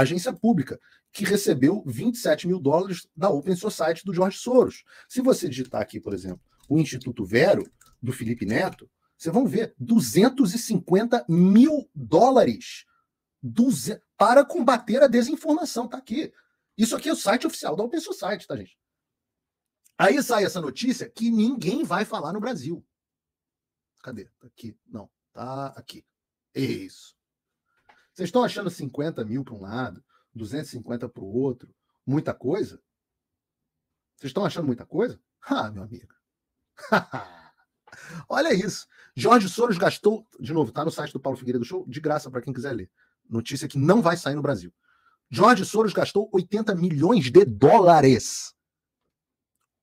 agência pública, que recebeu 27 mil dólares da Open Society do Jorge Soros. Se você digitar aqui, por exemplo, o Instituto Vero, do Felipe Neto, vocês vão ver 250 mil dólares duze... para combater a desinformação. Está aqui. Isso aqui é o site oficial da Open Society, tá, gente? Aí sai essa notícia que ninguém vai falar no Brasil. Cadê? Tá aqui. Não. Tá aqui. É isso. Vocês estão achando 50 mil para um lado, 250 para o outro, muita coisa? Vocês estão achando muita coisa? Ah, meu amigo. Olha isso. Jorge Soros gastou, de novo, tá no site do Paulo Figueiredo Show, de graça para quem quiser ler. Notícia que não vai sair no Brasil. Jorge Soros gastou 80 milhões de dólares.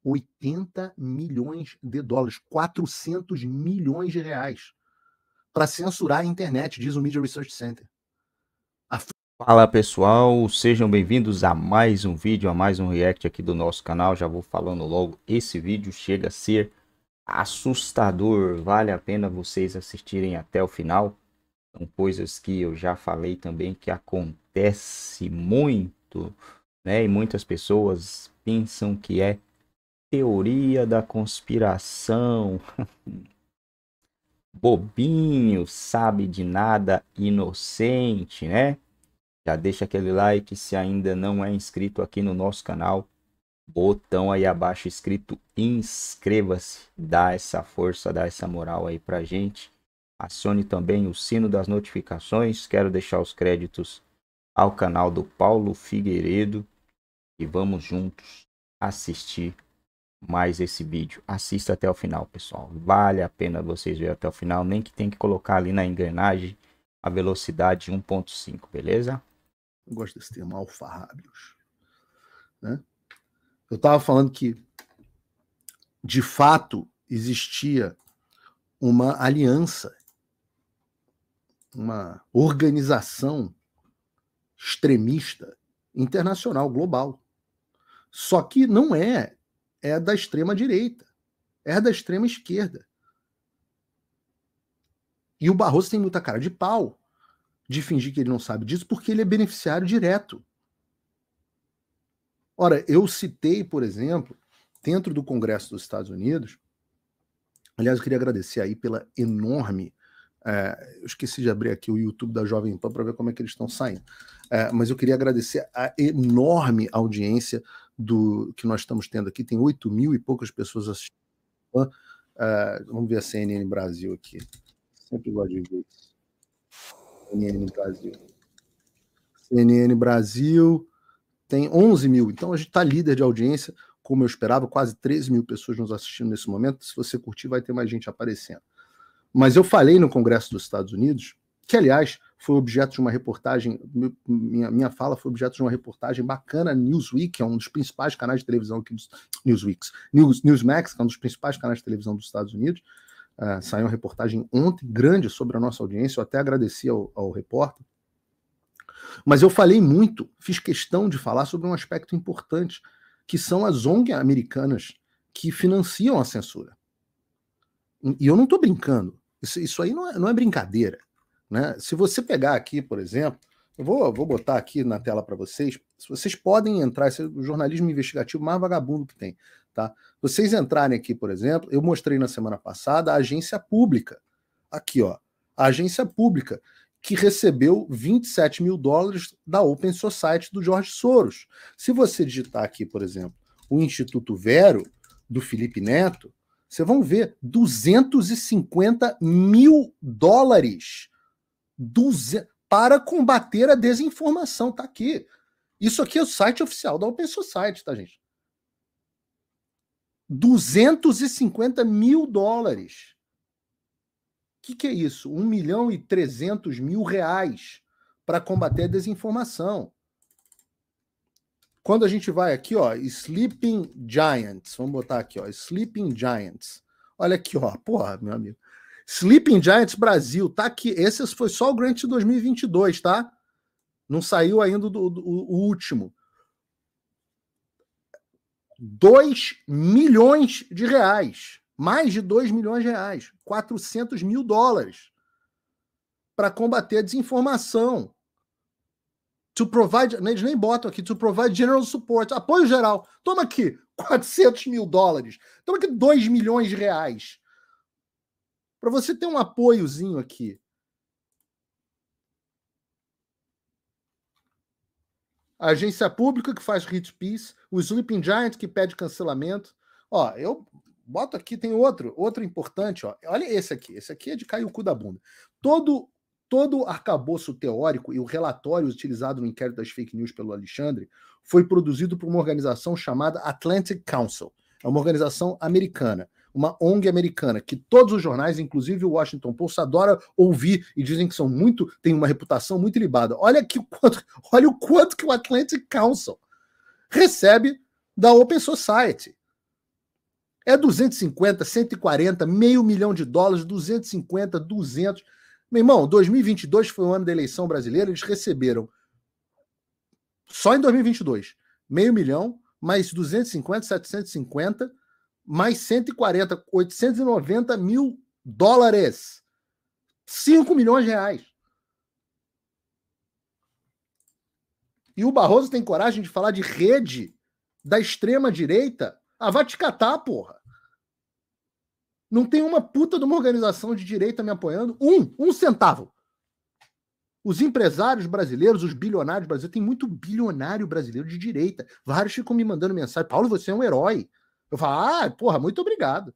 80 milhões de dólares, 400 milhões de reais para censurar a internet, diz o Media Research Center. Fala pessoal, sejam bem-vindos a mais um vídeo, a mais um react aqui do nosso canal. Já vou falando logo, esse vídeo chega a ser assustador, vale a pena vocês assistirem até o final. São coisas que eu já falei também que acontece muito, né? E muitas pessoas pensam que é teoria da conspiração. Bobinho, sabe de nada, inocente, né? Já deixa aquele like se ainda não é inscrito aqui no nosso canal. Botão aí abaixo escrito inscreva-se. Dá essa força, dá essa moral aí pra gente. Acione também o sino das notificações. Quero deixar os créditos ao canal do Paulo Figueiredo. E vamos juntos assistir mais esse vídeo. Assista até o final, pessoal. Vale a pena vocês verem até o final. Nem que tem que colocar ali na engrenagem a velocidade 1.5, beleza? Eu gosto desse termo, alfarrábios. Né? Eu estava falando que, de fato, existia uma aliança, uma organização extremista internacional, global. Só que não é, é da extrema direita, é da extrema esquerda. E o Barroso tem muita cara de pau de fingir que ele não sabe disso, porque ele é beneficiário direto. Ora, eu citei, por exemplo, dentro do Congresso dos Estados Unidos, aliás, eu queria agradecer aí pela enorme. É, eu esqueci de abrir aqui o YouTube da Jovem Pan para ver como é que eles estão saindo. É, mas eu queria agradecer a enorme audiência do que nós estamos tendo aqui. Tem 8 mil e poucas pessoas assistindo. Uh, vamos ver a CNN Brasil aqui. Sempre gosto de ver isso. CNN Brasil. CNN Brasil tem 11 mil, então a gente está líder de audiência, como eu esperava, quase 13 mil pessoas nos assistindo nesse momento. Se você curtir, vai ter mais gente aparecendo. Mas eu falei no Congresso dos Estados Unidos, que aliás foi objeto de uma reportagem, minha, minha fala foi objeto de uma reportagem bacana, Newsweek, que é um dos principais canais de televisão aqui dos Newsweeks, News, Newsmax, que é um dos principais canais de televisão dos Estados Unidos, Uh, saiu uma reportagem ontem grande sobre a nossa audiência, eu até agradeci ao, ao repórter. Mas eu falei muito, fiz questão de falar sobre um aspecto importante, que são as ONG americanas que financiam a censura. E eu não estou brincando. Isso, isso aí não é, não é brincadeira. Né? Se você pegar aqui, por exemplo, eu vou, vou botar aqui na tela para vocês. Vocês podem entrar, esse é o jornalismo investigativo mais vagabundo que tem. Tá? Vocês entrarem aqui, por exemplo, eu mostrei na semana passada a agência pública. Aqui, ó, a agência pública que recebeu 27 mil dólares da Open Society do Jorge Soros. Se você digitar aqui, por exemplo, o Instituto Vero, do Felipe Neto, vocês vão ver 250 mil dólares para combater a desinformação. Tá aqui. Isso aqui é o site oficial da Open Society, tá, gente? 250 mil dólares. O que, que é isso? 1 milhão e 300 mil reais para combater a desinformação. Quando a gente vai aqui, ó, Sleeping Giants, vamos botar aqui, ó, Sleeping Giants. Olha aqui, ó, porra, meu amigo. Sleeping Giants Brasil, tá aqui. Esse foi só o Grant de 2022, tá? Não saiu ainda do, do, o último. 2 milhões de reais. Mais de 2 milhões de reais. 400 mil dólares. Para combater a desinformação. To provide. Né, eles nem botam aqui. To provide general support. Apoio geral. Toma aqui. 400 mil dólares. Toma aqui 2 milhões de reais. Para você ter um apoiozinho aqui. a agência pública que faz hit piece, o Sleeping Giant que pede cancelamento. Ó, eu boto aqui, tem outro, outro importante, ó. Olha esse aqui, esse aqui é de cair o cu da bunda. Todo todo o arcabouço teórico e o relatório utilizado no inquérito das fake news pelo Alexandre foi produzido por uma organização chamada Atlantic Council. É uma organização americana uma ONG americana, que todos os jornais, inclusive o Washington Post, adora ouvir e dizem que são muito, tem uma reputação muito libada. Olha que quanto, olha o quanto que o Atlantic Council recebe da Open Society. É 250, 140, meio milhão de dólares, 250, 200. Meu irmão, 2022 foi o ano da eleição brasileira, eles receberam só em 2022, meio milhão, mais 250, 750 mais 140, 890 mil dólares. 5 milhões de reais. E o Barroso tem coragem de falar de rede da extrema-direita? Ah, vai te catar, porra. Não tem uma puta de uma organização de direita me apoiando. Um, um centavo. Os empresários brasileiros, os bilionários brasileiros, tem muito bilionário brasileiro de direita. Vários ficam me mandando mensagem. Paulo, você é um herói. Eu falo, ah, porra, muito obrigado.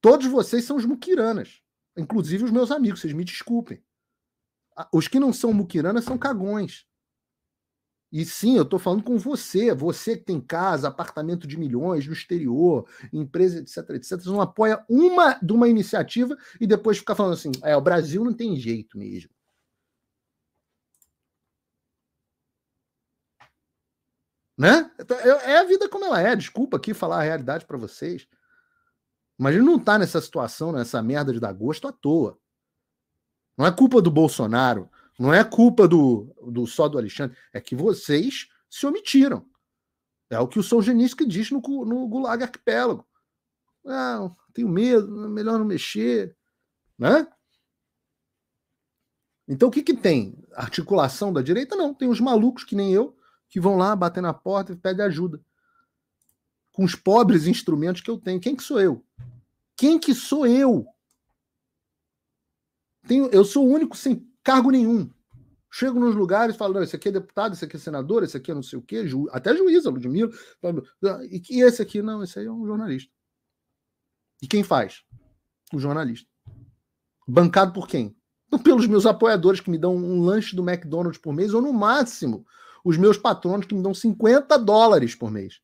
Todos vocês são os muquiranas. Inclusive os meus amigos, vocês me desculpem. Os que não são muquiranas são cagões. E sim, eu estou falando com você, você que tem casa, apartamento de milhões no exterior, empresa, etc, etc. Você não apoia uma de uma iniciativa e depois fica falando assim: é, o Brasil não tem jeito mesmo. Né? Tá, é, é a vida como ela é. Desculpa aqui falar a realidade para vocês. Mas ele não tá nessa situação, nessa merda de dar gosto à toa. Não é culpa do Bolsonaro, não é culpa do, do só do Alexandre, é que vocês se omitiram. É o que o Solzhenitsky diz no, no Gulag Arquipélago. Ah, tenho medo, é melhor não mexer. Né? Então o que, que tem? Articulação da direita? Não, tem os malucos que nem eu, que vão lá bater na porta e pedem ajuda. Com os pobres instrumentos que eu tenho. Quem que sou eu? Quem que sou eu? Tenho, eu sou o único sem cargo nenhum. Chego nos lugares e falo, não, esse aqui é deputado, esse aqui é senador, esse aqui é não sei o quê, ju, até juíza, Ludmilla. E, e esse aqui, não, esse aí é um jornalista. E quem faz? O jornalista. Bancado por quem? Pelos meus apoiadores que me dão um lanche do McDonald's por mês, ou no máximo os meus patronos que me dão 50 dólares por mês.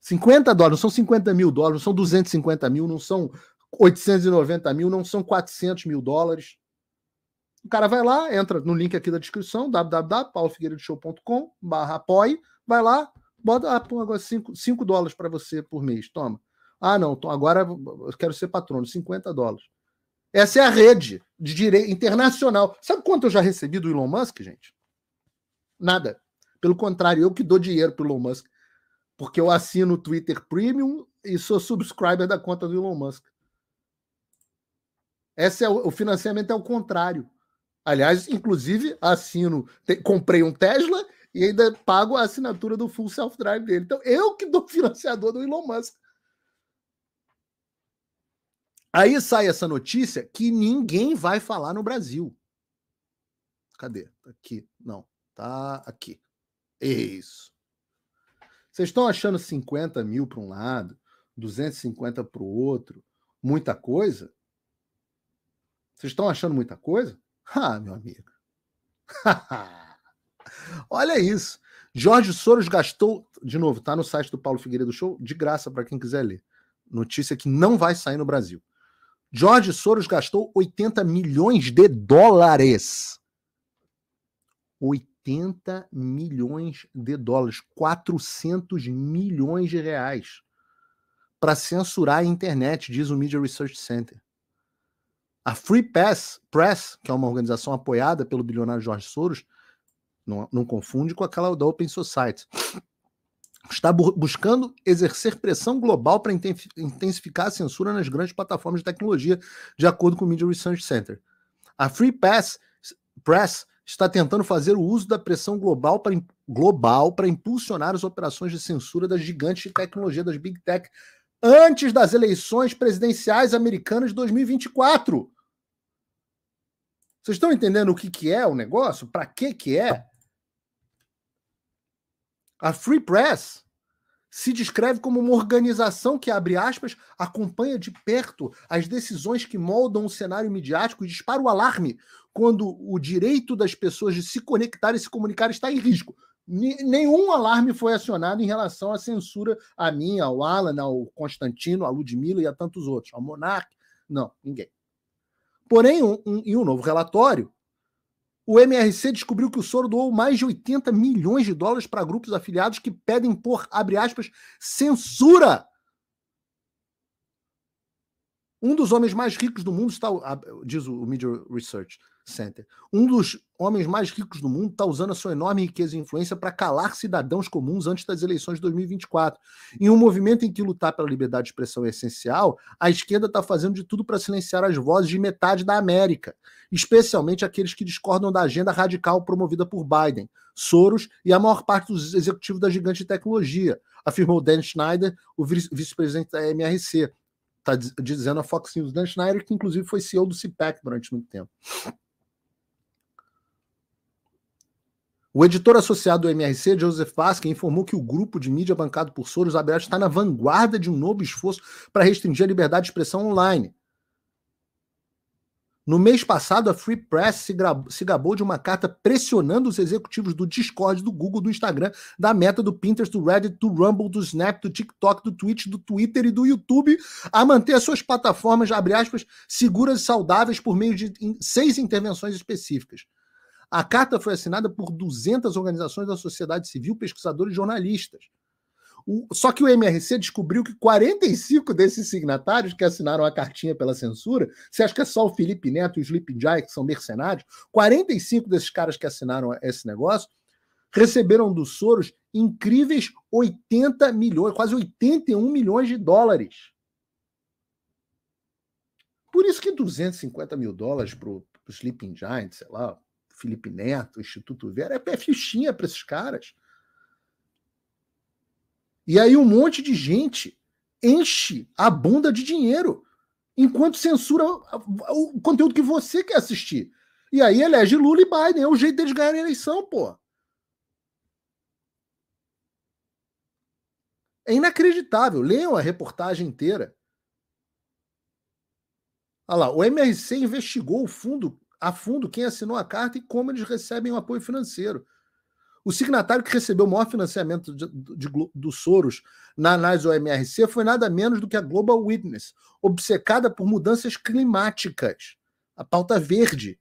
50 dólares, não são 50 mil dólares, não são 250 mil, não são 890 mil, não são 400 mil dólares. O cara vai lá, entra no link aqui da descrição, www.paulofigueiredoshow.com barra vai lá, bota, ah, pô, agora 5 dólares para você por mês, toma. Ah, não, agora eu quero ser patrono, 50 dólares. Essa é a rede de direito internacional. Sabe quanto eu já recebi do Elon Musk, gente? Nada. Pelo contrário, eu que dou dinheiro para o Elon Musk, porque eu assino o Twitter Premium e sou subscriber da conta do Elon Musk. Esse é o, o financiamento é o contrário. Aliás, inclusive, assino, te, comprei um Tesla e ainda pago a assinatura do Full Self Drive dele. Então, eu que dou financiador do Elon Musk. Aí sai essa notícia que ninguém vai falar no Brasil. Cadê? Tá aqui. Não, tá aqui. É isso. Vocês estão achando 50 mil para um lado, 250 para o outro, muita coisa? Vocês estão achando muita coisa? Ah, meu amigo. Olha isso. Jorge Soros gastou, de novo, tá no site do Paulo Figueiredo Show, de graça para quem quiser ler. Notícia que não vai sair no Brasil. Jorge Soros gastou 80 milhões de dólares. 80 80 milhões de dólares, 400 milhões de reais, para censurar a internet, diz o Media Research Center. A Free Press, Press, que é uma organização apoiada pelo bilionário George Soros, não, não confunde com aquela da Open Society, está bu buscando exercer pressão global para intensificar a censura nas grandes plataformas de tecnologia, de acordo com o Media Research Center. A Free Pass, Press está tentando fazer o uso da pressão global para, global para impulsionar as operações de censura das gigantes de tecnologia, das big tech, antes das eleições presidenciais americanas de 2024. Vocês estão entendendo o que, que é o negócio? Para que, que é? A Free Press se descreve como uma organização que, abre aspas, acompanha de perto as decisões que moldam o cenário midiático e dispara o alarme quando o direito das pessoas de se conectar e se comunicar está em risco. Nenhum alarme foi acionado em relação à censura a mim, ao Alan, ao Constantino, a Ludmilla e a tantos outros, ao Monark. Não, ninguém. Porém, um, um, em um novo relatório, o MRC descobriu que o Soro doou mais de 80 milhões de dólares para grupos afiliados que pedem por, abre aspas, censura. Um dos homens mais ricos do mundo está, diz o Media Research, Center. Um dos homens mais ricos do mundo está usando a sua enorme riqueza e influência para calar cidadãos comuns antes das eleições de 2024. Em um movimento em que lutar pela liberdade de expressão é essencial, a esquerda está fazendo de tudo para silenciar as vozes de metade da América, especialmente aqueles que discordam da agenda radical promovida por Biden, Soros e a maior parte dos executivos da gigante tecnologia, afirmou Dan Schneider, o vice-presidente da MRC. Está dizendo a Fox News. Dan Schneider, que inclusive foi CEO do CPAC durante muito tempo. O editor associado do MRC, Joseph Vasquez, informou que o grupo de mídia bancado por Soros Aberto está na vanguarda de um novo esforço para restringir a liberdade de expressão online. No mês passado, a Free Press se, se gabou de uma carta pressionando os executivos do Discord, do Google, do Instagram, da Meta, do Pinterest, do Reddit, do Rumble, do Snap, do TikTok, do Twitch, do Twitter e do YouTube a manter as suas plataformas, abre aspas, seguras e saudáveis por meio de seis intervenções específicas. A carta foi assinada por 200 organizações da sociedade civil, pesquisadores e jornalistas. O, só que o MRC descobriu que 45 desses signatários que assinaram a cartinha pela censura, você acha que é só o Felipe Neto e o Sleeping Giant que são mercenários? 45 desses caras que assinaram esse negócio receberam do Soros incríveis 80 milhões, quase 81 milhões de dólares. Por isso que 250 mil dólares para o Sleeping Giant, sei lá, Felipe Neto, Instituto Vera, é pé fichinha para esses caras. E aí um monte de gente enche a bunda de dinheiro enquanto censura o conteúdo que você quer assistir. E aí elege Lula e Biden, é o jeito deles ganharem a eleição, pô. É inacreditável. Leiam a reportagem inteira. Olha lá, o MRC investigou o fundo a fundo quem assinou a carta e como eles recebem o apoio financeiro. O signatário que recebeu o maior financiamento de, de, do Soros na análise OMRC foi nada menos do que a Global Witness, obcecada por mudanças climáticas, a pauta verde,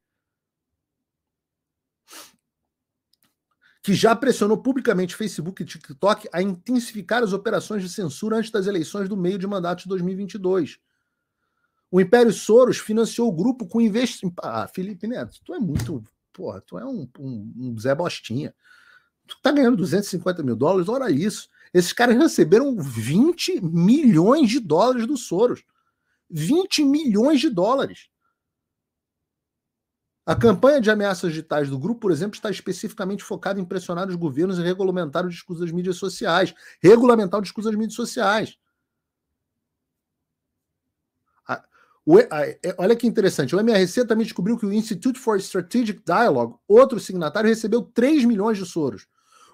que já pressionou publicamente Facebook e TikTok a intensificar as operações de censura antes das eleições do meio de mandato de 2022. O Império Soros financiou o grupo com investimento. Ah, Felipe Neto, tu é muito. Porra, tu é um, um, um Zé Bostinha. Tu tá ganhando 250 mil dólares, olha isso. Esses caras receberam 20 milhões de dólares do Soros. 20 milhões de dólares. A campanha de ameaças digitais do grupo, por exemplo, está especificamente focada em pressionar os governos e regulamentar o discurso das mídias sociais. Regulamentar o discurso das mídias sociais. O, é, olha que interessante, o MRC também descobriu que o Institute for Strategic Dialogue, outro signatário, recebeu 3 milhões de soros.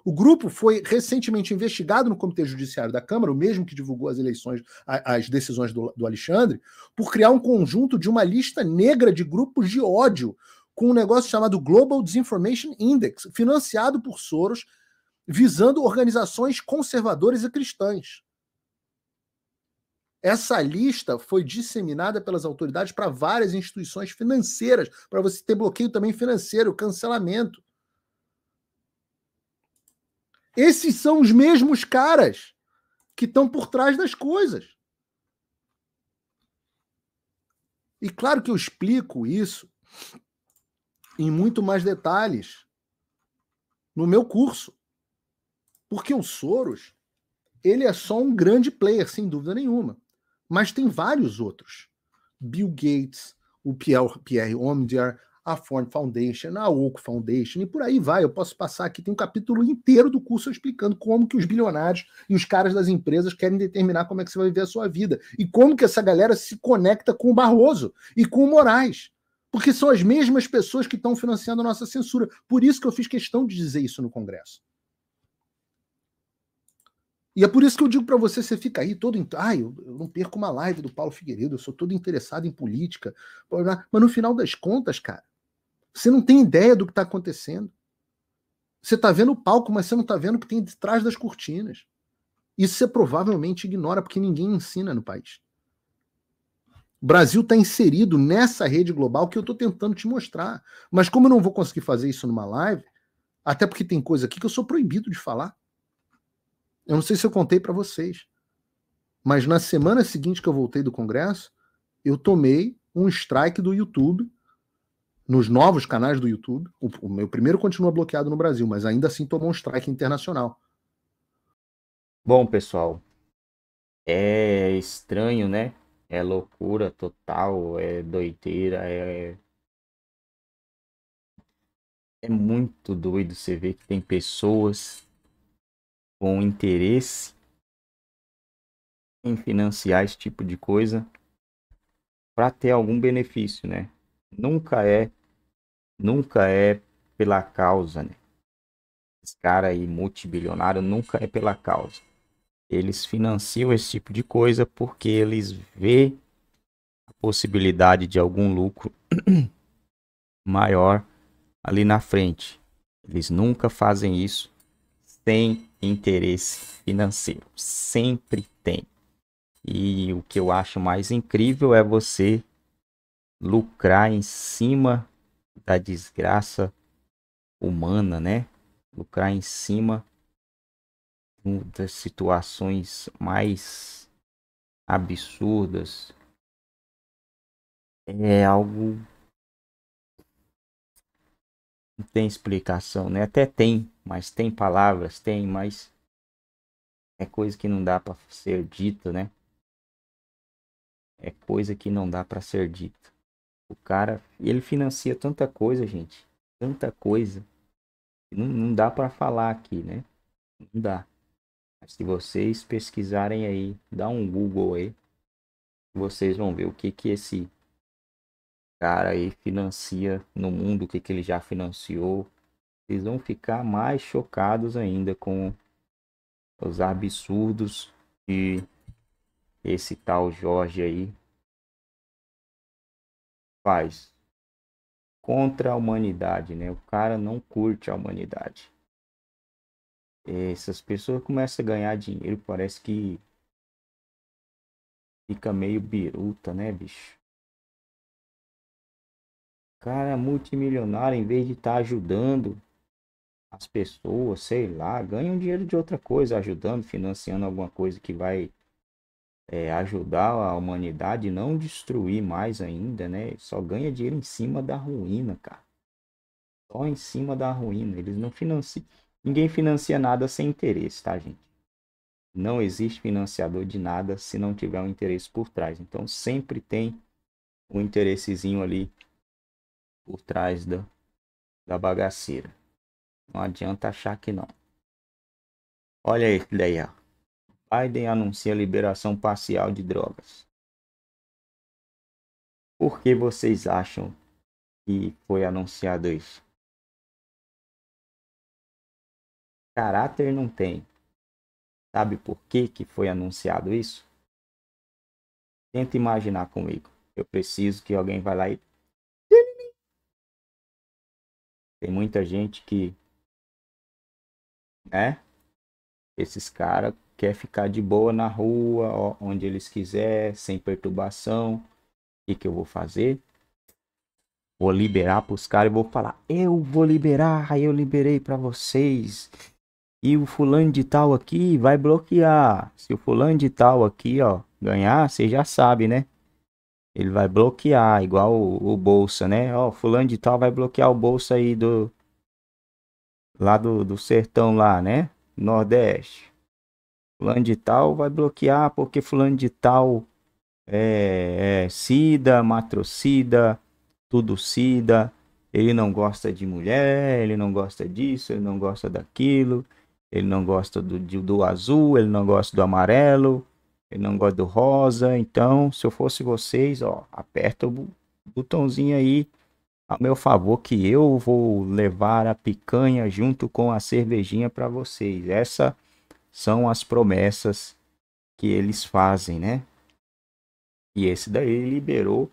O grupo foi recentemente investigado no Comitê Judiciário da Câmara, o mesmo que divulgou as eleições, as decisões do, do Alexandre, por criar um conjunto de uma lista negra de grupos de ódio, com um negócio chamado Global Disinformation Index, financiado por Soros, visando organizações conservadoras e cristãs. Essa lista foi disseminada pelas autoridades para várias instituições financeiras, para você ter bloqueio também financeiro, cancelamento. Esses são os mesmos caras que estão por trás das coisas. E claro que eu explico isso em muito mais detalhes no meu curso. Porque o Soros, ele é só um grande player, sem dúvida nenhuma. Mas tem vários outros. Bill Gates, o Pierre Omdiar, a Ford Foundation, a Oak Foundation e por aí vai. Eu posso passar aqui, tem um capítulo inteiro do curso explicando como que os bilionários e os caras das empresas querem determinar como é que você vai viver a sua vida e como que essa galera se conecta com o Barroso e com o Moraes. Porque são as mesmas pessoas que estão financiando a nossa censura. Por isso que eu fiz questão de dizer isso no Congresso. E é por isso que eu digo para você, você fica aí todo. Ah, eu, eu, não perco uma live do Paulo Figueiredo, eu sou todo interessado em política. Mas no final das contas, cara, você não tem ideia do que está acontecendo. Você está vendo o palco, mas você não está vendo o que tem de trás das cortinas. Isso você provavelmente ignora, porque ninguém ensina no país. O Brasil está inserido nessa rede global que eu estou tentando te mostrar. Mas como eu não vou conseguir fazer isso numa live, até porque tem coisa aqui que eu sou proibido de falar. Eu não sei se eu contei para vocês, mas na semana seguinte que eu voltei do Congresso, eu tomei um strike do YouTube, nos novos canais do YouTube. O, o meu primeiro continua bloqueado no Brasil, mas ainda assim tomou um strike internacional. Bom, pessoal, é estranho, né? É loucura total, é doideira, é. É muito doido você ver que tem pessoas com interesse em financiar esse tipo de coisa para ter algum benefício, né? Nunca é, nunca é pela causa, né? Esse cara aí multibilionário nunca é pela causa. Eles financiam esse tipo de coisa porque eles vê a possibilidade de algum lucro maior ali na frente. Eles nunca fazem isso sem interesse financeiro. Sempre tem. E o que eu acho mais incrível é você lucrar em cima da desgraça humana, né? Lucrar em cima das situações mais absurdas é algo não tem explicação, né? Até tem mas tem palavras, tem, mas é coisa que não dá para ser dito, né? É coisa que não dá para ser dito. O cara, ele financia tanta coisa, gente, tanta coisa. Não, não dá para falar aqui, né? Não dá. Mas se vocês pesquisarem aí, dá um Google aí, vocês vão ver o que que esse cara aí financia no mundo, o que que ele já financiou, vocês vão ficar mais chocados ainda com os absurdos que esse tal Jorge aí faz contra a humanidade, né? O cara não curte a humanidade. Essas pessoas começam a ganhar dinheiro, parece que fica meio biruta, né, bicho? cara é multimilionário, em vez de estar tá ajudando, as pessoas, sei lá, ganham dinheiro de outra coisa, ajudando, financiando alguma coisa que vai é, ajudar a humanidade, não destruir mais ainda, né? Só ganha dinheiro em cima da ruína, cara. Só em cima da ruína. Eles não financiam. Ninguém financia nada sem interesse, tá, gente? Não existe financiador de nada se não tiver um interesse por trás. Então sempre tem um interessezinho ali por trás da, da bagaceira. Não adianta achar que não. Olha aí, daí, ó. Biden anuncia liberação parcial de drogas. Por que vocês acham que foi anunciado isso? Caráter não tem. Sabe por que, que foi anunciado isso? Tenta imaginar comigo. Eu preciso que alguém vá lá e. Tem muita gente que né? Esses caras quer ficar de boa na rua, ó, onde eles quiser, sem perturbação. O que, que eu vou fazer? Vou liberar para os caras e vou falar: eu vou liberar, eu liberei para vocês. E o fulano de tal aqui vai bloquear. Se o fulano de tal aqui, ó, ganhar, você já sabe, né? Ele vai bloquear, igual o, o Bolsa, né? Ó, fulano de tal vai bloquear o Bolsa aí do, lá do, do sertão lá, né? Nordeste. Fulano de tal vai bloquear porque fulano de tal é, é sida, matrocida, tudo sida. Ele não gosta de mulher, ele não gosta disso, ele não gosta daquilo, ele não gosta do, do azul, ele não gosta do amarelo, ele não gosta do rosa. Então, se eu fosse vocês, ó, aperta o botãozinho aí a meu favor que eu vou levar a picanha junto com a cervejinha para vocês. Essas são as promessas que eles fazem, né? E esse daí liberou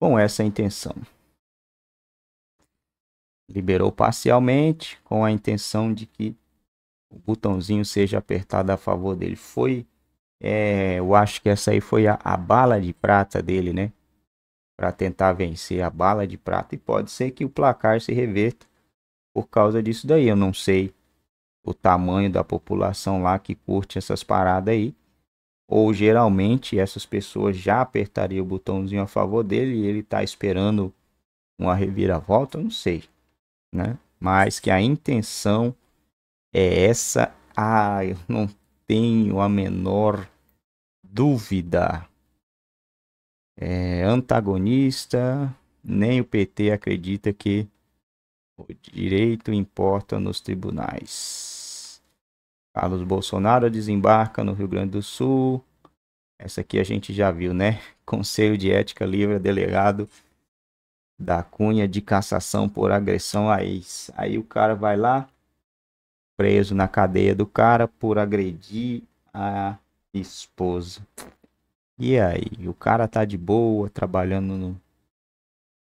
com essa intenção. Liberou parcialmente com a intenção de que o botãozinho seja apertado a favor dele. Foi, é, eu acho que essa aí foi a, a bala de prata dele, né? para tentar vencer a bala de prata e pode ser que o placar se reverta por causa disso daí. Eu não sei o tamanho da população lá que curte essas paradas aí. Ou geralmente essas pessoas já apertariam o botãozinho a favor dele e ele está esperando uma reviravolta, não sei, né? Mas que a intenção é essa, ah, eu não tenho a menor dúvida é, antagonista, nem o PT acredita que o direito importa nos tribunais. Carlos Bolsonaro desembarca no Rio Grande do Sul. Essa aqui a gente já viu, né? Conselho de Ética Livre, delegado da Cunha de cassação por agressão a ex. Aí o cara vai lá, preso na cadeia do cara por agredir a esposa. E aí, o cara tá de boa, trabalhando no.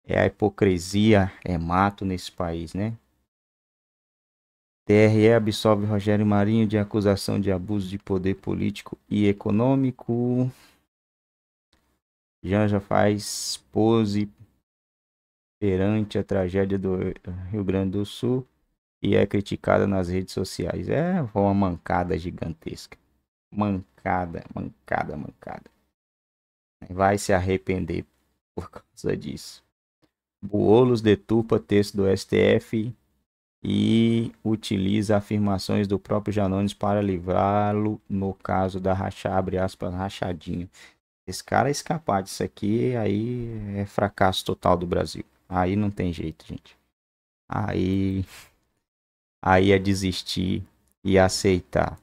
É a hipocrisia, é mato nesse país, né? TRE absolve Rogério Marinho de acusação de abuso de poder político e econômico. Janja faz pose perante a tragédia do Rio Grande do Sul e é criticada nas redes sociais. É uma mancada gigantesca. Mancada, mancada, mancada. Vai se arrepender por causa disso. Buolos deturpa texto do STF e utiliza afirmações do próprio Janones para livrá-lo no caso da rachar, abre aspas, rachadinha. Esse cara é escapar disso aqui, aí é fracasso total do Brasil. Aí não tem jeito, gente. Aí aí é desistir e aceitar.